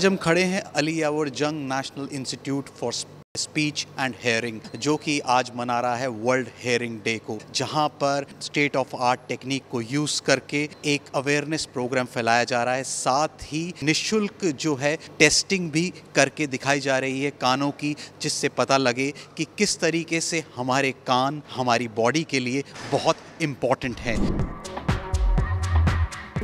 आज हम खड़े हैं Ali Yavar Jung national institute for speech and hearing जो कि आज मना रहा है वर्ल्ड हेयरिंग डे को जहां पर स्टेट ऑफ आर्ट टेक्निक को यूज करके एक अवेयरनेस प्रोग्राम फैलाया जा रहा है साथ ही निशुल्क जो है टेस्टिंग भी करके दिखाई जा रही है कानों की जिससे पता लगे कि किस तरीके से हमारे कान हमारी बॉडी के लिए बहुत इम्पॉर्टेंट हैं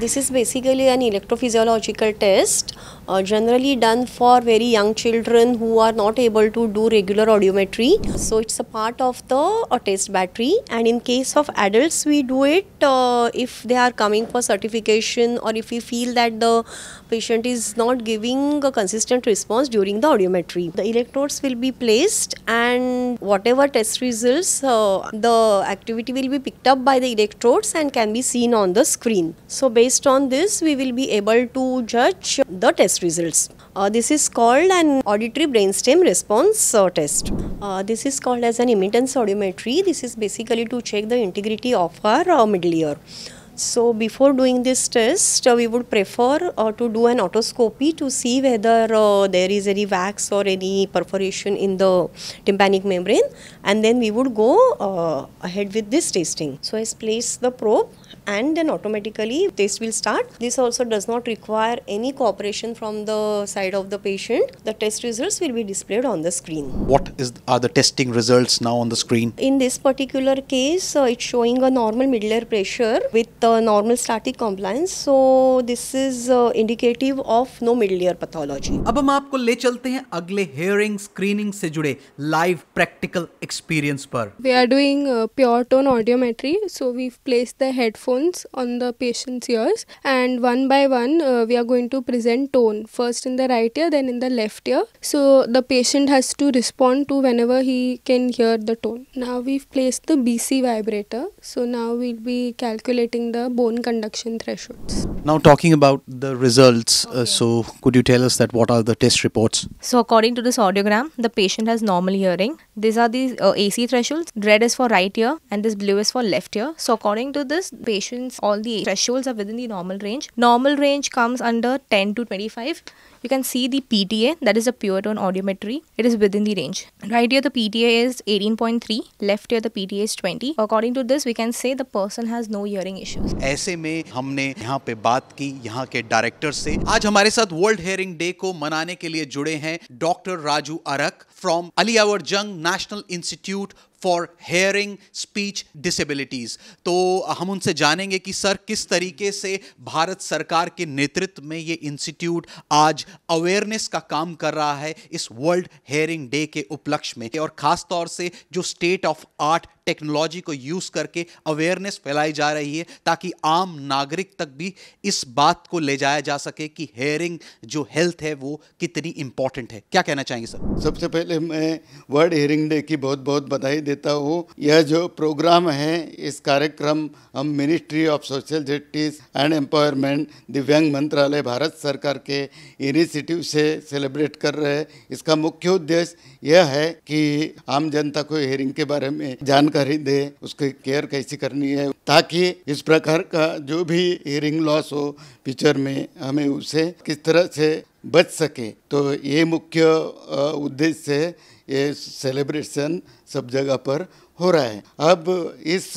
this is basically an electrophysiological test uh, generally done for very young children who are not able to do regular audiometry. So it's a part of the uh, test battery and in case of adults we do it uh, if they are coming for certification or if we feel that the patient is not giving a consistent response during the audiometry. The electrodes will be placed and whatever test results uh, the activity will be picked up by the electrodes and can be seen on the screen. So based on this we will be able to judge the test test results. Uh, this is called an auditory brainstem response uh, test. Uh, this is called as an immittance audiometry. This is basically to check the integrity of our uh, middle ear. So before doing this test, uh, we would prefer uh, to do an otoscopy to see whether uh, there is any wax or any perforation in the tympanic membrane and then we would go uh, ahead with this testing. So I place the probe and then automatically test will start. This also does not require any cooperation from the side of the patient. The test results will be displayed on the screen. What is are the testing results now on the screen? In this particular case, uh, it's showing a normal middle air pressure with uh, normal static compliance. So this is uh, indicative of no middle ear pathology. अब हम आपको ले चलते हैं अगले hearing screening से जुड़े live practical experience पर we are uh, pure tone audiometry. So we've placed the headphone tones on the patient's ears and one by one uh, we are going to present tone first in the right ear then in the left ear so the patient has to respond to whenever he can hear the tone now we've placed the bc vibrator so now we'll be calculating the bone conduction thresholds now, talking about the results, uh, okay. uh, so could you tell us that what are the test reports? So, according to this audiogram, the patient has normal hearing. These are the uh, AC thresholds. Red is for right ear, and this blue is for left ear. So, according to this, patients all the thresholds are within the normal range. Normal range comes under 10 to 25. you can see the PTA that is a pure tone audiometry it is within the range right here the PTA is 18.3 left here the PTA is 20 according to this we can say the person has no hearing issues ऐसे में हमने यहाँ पे बात की यहाँ के director से आज हमारे साथ वर्ल्ड हेयरिंग डे को मनाने के लिए जुड़े हैं doctor Raju Arak from Ali Jung national institute for hearing speech disabilities तो हम उनसे जानेंगे कि सर किस तरीके से भारत सरकार के नेतृत्व में ये इंस्टीट्यूट आज अवेयरनेस का काम कर रहा है इस वर्ल्ड हेयरिंग डे के उपलक्ष्य में और ख़ास तौर से जो स्टेट ऑफ आर्ट टेक्नोलॉजी को यूज़ करके अवेयरनेस फैलाई जा रही है ताकि आम नागरिक तक भी इस बात को ले जाया जा सके कि हेयरिंग जो हेल्थ है वो कितनी इम्पोर्टेंट है क्या कहना चाहेंगे सर सबसे पहले मैं वर्ल्ड हेयरिंग डे की बहुत बहुत बधाई देता हूँ यह जो प्रोग्राम है इस कार्यक्रम हम ministry of social justice and empowerment दिव्यांग मंत्रालय भारत सरकार के इनिशिएटिव से सेलिब्रेट कर रहे हैं इसका मुख्य उद्देश्य यह है कि आम जनता को हेयरिंग के बारे में जानकारी जानकारी दे उसकी केयर कैसी करनी है ताकि इस प्रकार का जो भी हियरिंग लॉस हो फ्यूचर में हमें उसे किस तरह से बच सके तो ये मुख्य उद्देश्य से ये सेलिब्रेशन सब जगह पर हो रहा है अब इस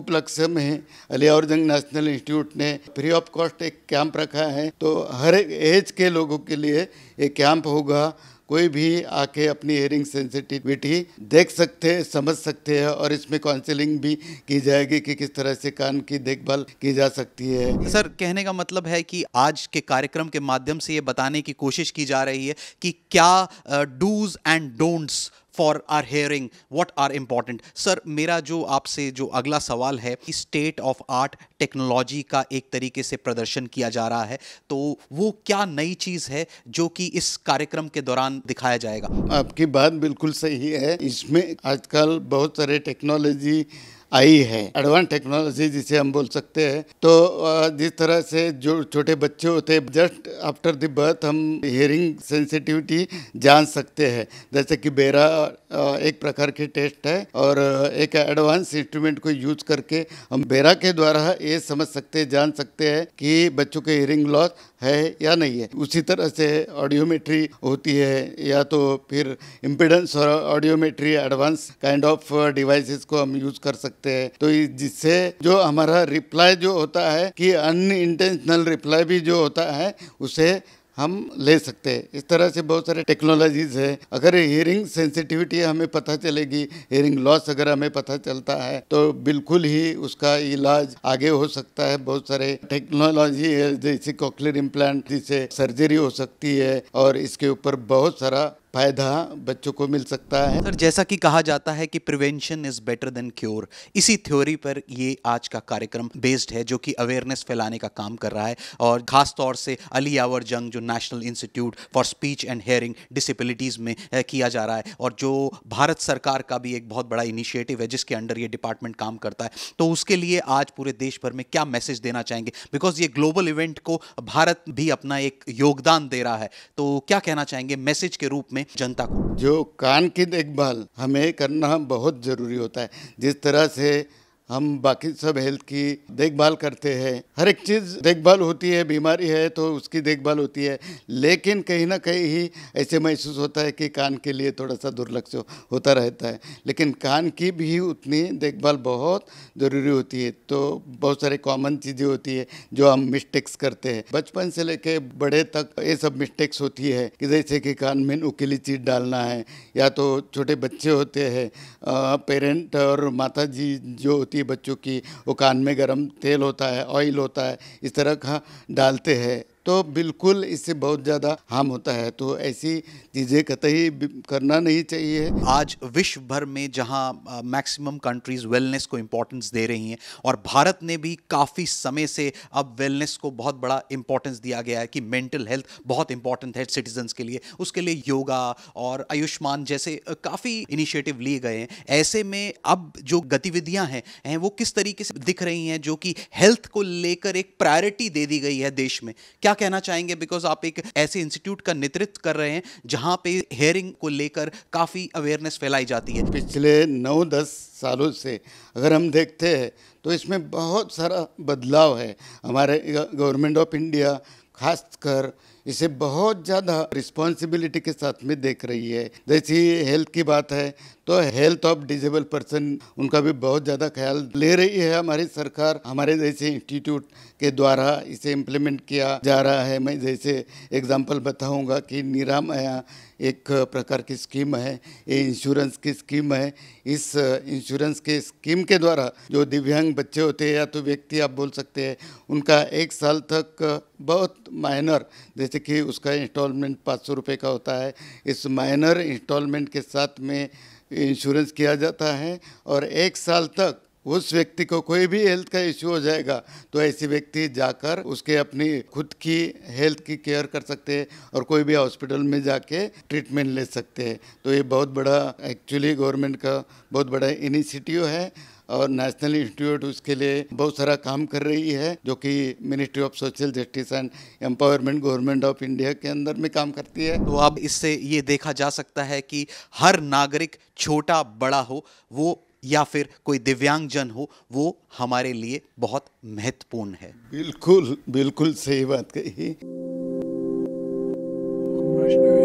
उपलक्ष्य में अलियावरजंग नेशनल इंस्टीट्यूट ने फ्री ऑफ कॉस्ट एक कैंप रखा है तो हर एज के लोगों के लिए ये कैंप होगा कोई भी आके अपनी हेयरिंग सेंसिटिविटी देख सकते हैं समझ सकते हैं और इसमें काउंसलिंग भी की जाएगी कि किस तरह से कान की देखभाल की जा सकती है सर कहने का मतलब है कि आज के कार्यक्रम के माध्यम से ये बताने की कोशिश की जा रही है कि क्या dos and don'ts for our hearing what are important sir मेरा जो आपसे जो अगला सवाल है कि स्टेट ऑफ आर्ट टेक्नोलॉजी का एक तरीके से प्रदर्शन किया जा रहा है तो वो क्या नई चीज़ है जो कि इस कार्यक्रम के दौरान दिखाया जाएगा आपकी बात बिल्कुल सही है इसमें आजकल बहुत सारे टेक्नोलॉजी आई है एडवांस टेक्नोलॉजी जिसे हम बोल सकते हैं तो जिस तरह से जो छोटे बच्चे होते हैं जस्ट आफ्टर द बर्थ हम हियरिंग सेंसिटिविटी जान सकते हैं जैसे कि बेरा एक प्रकार के टेस्ट है और एक एडवांस इंस्ट्रूमेंट को यूज करके हम बेरा के द्वारा ये समझ सकते हैं जान सकते हैं कि बच्चों के हियरिंग लॉस है या नहीं है उसी तरह से ऑडियोमेट्री होती है या तो फिर इम्पिडेंस और audiometry advance kind of devices को हम यूज कर सकते सकते हैं तो जिससे जो हमारा रिप्लाई जो होता है कि अन इंटेंशनल रिप्लाई भी जो होता है उसे हम ले सकते हैं इस तरह से बहुत सारे टेक्नोलॉजीज है अगर हेयरिंग सेंसिटिविटी हमें पता चलेगी हेयरिंग लॉस अगर हमें पता चलता है तो बिल्कुल ही उसका इलाज आगे हो सकता है बहुत सारे टेक्नोलॉजी है जैसे कॉकलियर इम्प्लांट जिसे सर्जरी हो सकती है और इसके ऊपर बहुत सारा फायदा बच्चों को मिल सकता है सर जैसा कि कहा जाता है कि prevention is better than cure इसी थ्योरी पर ये आज का कार्यक्रम बेस्ड है जो कि अवेयरनेस फैलाने का काम कर रहा है और ख़ास तौर से अली आवर जंग जो national institute for speech and hearing disabilities में किया जा रहा है और जो भारत सरकार का भी एक बहुत बड़ा इनिशिएटिव है जिसके अंडर ये डिपार्टमेंट काम करता है तो उसके लिए आज पूरे देश भर में क्या मैसेज देना चाहेंगे बिकॉज ये ग्लोबल इवेंट को भारत भी अपना एक योगदान दे रहा है तो क्या कहना चाहेंगे मैसेज के रूप में में जनता को जो कान की देखभाल हमें करना बहुत ज़रूरी होता है जिस तरह से हम बाकी सब हेल्थ की देखभाल करते हैं हर एक चीज़ देखभाल होती है बीमारी है तो उसकी देखभाल होती है लेकिन कहीं ना कहीं ही ऐसे महसूस होता है कि कान के लिए थोड़ा सा दुर्लक्ष होता रहता है लेकिन कान की भी उतनी देखभाल बहुत ज़रूरी होती है तो बहुत सारे कॉमन चीज़ें होती है जो हम मिस्टेक्स करते हैं बचपन से लेके बड़े तक ये सब मिस्टेक्स होती है कि जैसे कि कान में नुकीली चीज डालना है या तो छोटे बच्चे होते हैं पेरेंट और माता जी जो होती थी बच्चों की वो कान में गर्म तेल होता है ऑयल होता है इस तरह का डालते हैं तो बिल्कुल इससे बहुत ज़्यादा हार्म होता है तो ऐसी चीज़ें कतई करना नहीं चाहिए आज विश्व भर में जहाँ मैक्सिमम कंट्रीज़ वेलनेस को इम्पोर्टेंस दे रही हैं और भारत ने भी काफ़ी समय से अब वेलनेस को बहुत बड़ा इम्पोर्टेंस दिया गया है कि मेंटल हेल्थ बहुत इंपॉर्टेंट है सिटीजन्स के लिए उसके लिए योगा और आयुष्मान जैसे काफ़ी इनिशिएटिव लिए गए हैं ऐसे में अब जो गतिविधियाँ हैं हैं वो किस तरीके से दिख रही हैं जो कि हेल्थ को लेकर एक प्रायोरिटी दे दी गई है देश में क्या कहना चाहेंगे बिकॉज आप एक ऐसे इंस्टीट्यूट का नेतृत्व कर रहे हैं जहां पे हेयरिंग को लेकर काफ़ी अवेयरनेस फैलाई जाती है पिछले नौ दस सालों से अगर हम देखते हैं तो इसमें बहुत सारा बदलाव है हमारे गवर्नमेंट ऑफ इंडिया खासकर इसे बहुत ज़्यादा रिस्पॉन्सिबिलिटी के साथ में देख रही है जैसी हेल्थ की बात है तो हेल्थ ऑफ डिजेबल पर्सन उनका भी बहुत ज़्यादा ख्याल ले रही है हमारी सरकार हमारे जैसे इंस्टीट्यूट के द्वारा इसे इम्प्लीमेंट किया जा रहा है मैं जैसे एग्जांपल बताऊंगा कि निरामया एक प्रकार की स्कीम है ये इंश्योरेंस की स्कीम है इस इंश्योरेंस के स्कीम के द्वारा जो दिव्यांग बच्चे होते हैं या तो व्यक्ति आप बोल सकते हैं उनका एक साल तक बहुत माइनर जैसे कि उसका इंस्टॉलमेंट पाँच सौ रुपये का होता है इस माइनर इंस्टॉलमेंट के साथ में इंश्योरेंस किया जाता है और एक साल तक उस व्यक्ति को कोई भी हेल्थ का इश्यू हो जाएगा तो ऐसे व्यक्ति जाकर उसके अपनी खुद की हेल्थ की केयर कर सकते हैं और कोई भी हॉस्पिटल में जाके ट्रीटमेंट ले सकते हैं तो ये बहुत बड़ा एक्चुअली गवर्नमेंट का बहुत बड़ा इनिशिएटिव है और नेशनल इंस्टीट्यूट उसके लिए बहुत सारा काम कर रही है जो कि ministry of social justice and empowerment government of India के अंदर में काम करती है तो अब इससे ये देखा जा सकता है कि हर नागरिक छोटा बड़ा हो वो या फिर कोई दिव्यांग जन हो वो हमारे लिए बहुत महत्वपूर्ण है बिल्कुल बिल्कुल सही बात कही